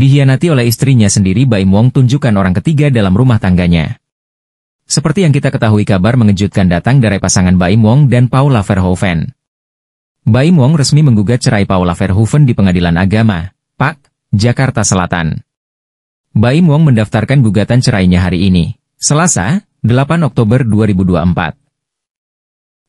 Dihianati oleh istrinya sendiri Baim Wong tunjukkan orang ketiga dalam rumah tangganya. Seperti yang kita ketahui kabar mengejutkan datang dari pasangan Baim Wong dan Paula Verhoeven. Baim Wong resmi menggugat cerai Paula Verhoeven di pengadilan agama, Pak, Jakarta Selatan. Baim Wong mendaftarkan gugatan cerainya hari ini, Selasa, 8 Oktober 2024.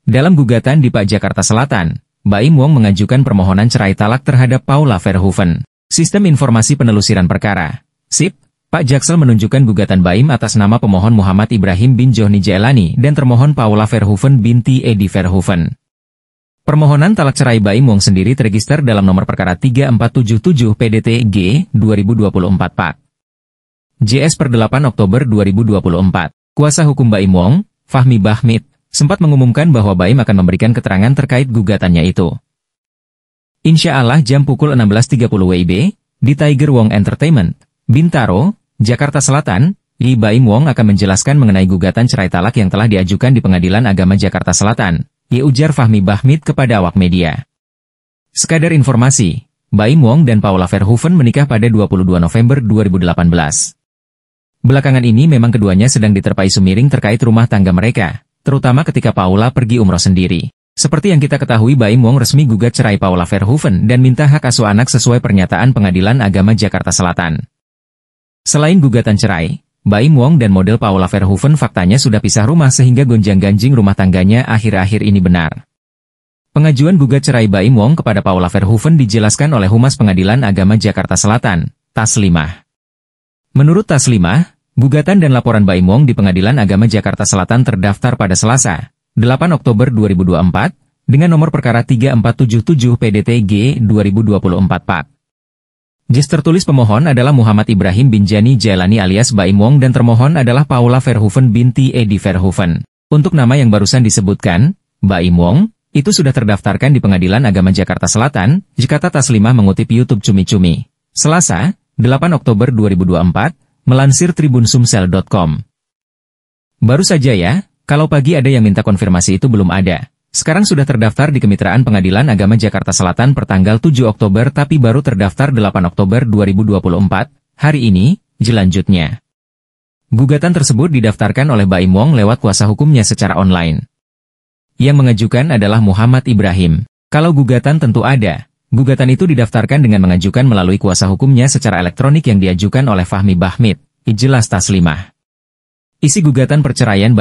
Dalam gugatan di Pak Jakarta Selatan, Baim Wong mengajukan permohonan cerai talak terhadap Paula Verhoeven. Sistem Informasi Penelusiran Perkara SIP, Pak Jaksel menunjukkan gugatan Baim atas nama pemohon Muhammad Ibrahim bin Johni Jailani dan termohon Paula Verhoeven binti Edi Verhoeven. Permohonan talak cerai Baim Wong sendiri terregister dalam nomor perkara 3477 PDTG 2024 Pak. JS per 8 Oktober 2024. Kuasa hukum Baim Wong, Fahmi Bahmid, sempat mengumumkan bahwa Baim akan memberikan keterangan terkait gugatannya itu. Insya Allah jam pukul 16.30 WIB, di Tiger Wong Entertainment, Bintaro, Jakarta Selatan, Li Baim Wong akan menjelaskan mengenai gugatan cerai talak yang telah diajukan di Pengadilan Agama Jakarta Selatan, ia ujar Fahmi Bahmid kepada awak media. Sekadar informasi, Baim Wong dan Paula Verhoeven menikah pada 22 November 2018. Belakangan ini memang keduanya sedang diterpai sumiring terkait rumah tangga mereka, terutama ketika Paula pergi umroh sendiri. Seperti yang kita ketahui Baim Wong resmi gugat cerai Paula Verhoeven dan minta hak asuh anak sesuai pernyataan Pengadilan Agama Jakarta Selatan. Selain gugatan cerai, Baim Wong dan model Paula Verhoeven faktanya sudah pisah rumah sehingga gonjang-ganjing rumah tangganya akhir-akhir ini benar. Pengajuan gugat cerai Baim Wong kepada Paula Verhoeven dijelaskan oleh Humas Pengadilan Agama Jakarta Selatan, Taslimah. Menurut Taslimah, gugatan dan laporan Baim Wong di Pengadilan Agama Jakarta Selatan terdaftar pada Selasa, 8 Oktober 2024, dengan nomor perkara 3477 PDTG 2024 Pak. Jis tertulis pemohon adalah Muhammad Ibrahim bin Jani Jailani alias Baim Wong dan termohon adalah Paula Verhoeven binti Edi Verhoeven. Untuk nama yang barusan disebutkan, Baim Wong, itu sudah terdaftarkan di Pengadilan Agama Jakarta Selatan, Jakarta Taslimah mengutip YouTube Cumi-Cumi. Selasa, 8 Oktober 2024, melansir tribunsumsel.com. Baru saja ya, kalau pagi ada yang minta konfirmasi itu belum ada. Sekarang sudah terdaftar di Kemitraan Pengadilan Agama Jakarta Selatan pertanggal 7 Oktober tapi baru terdaftar 8 Oktober 2024, hari ini, jelanjutnya. Gugatan tersebut didaftarkan oleh Baim Wong lewat kuasa hukumnya secara online. Yang mengajukan adalah Muhammad Ibrahim. Kalau gugatan tentu ada, Gugatan itu didaftarkan dengan mengajukan melalui kuasa hukumnya secara elektronik yang diajukan oleh Fahmi Bahmid, Ijelas Taslimah. Isi gugatan perceraian baik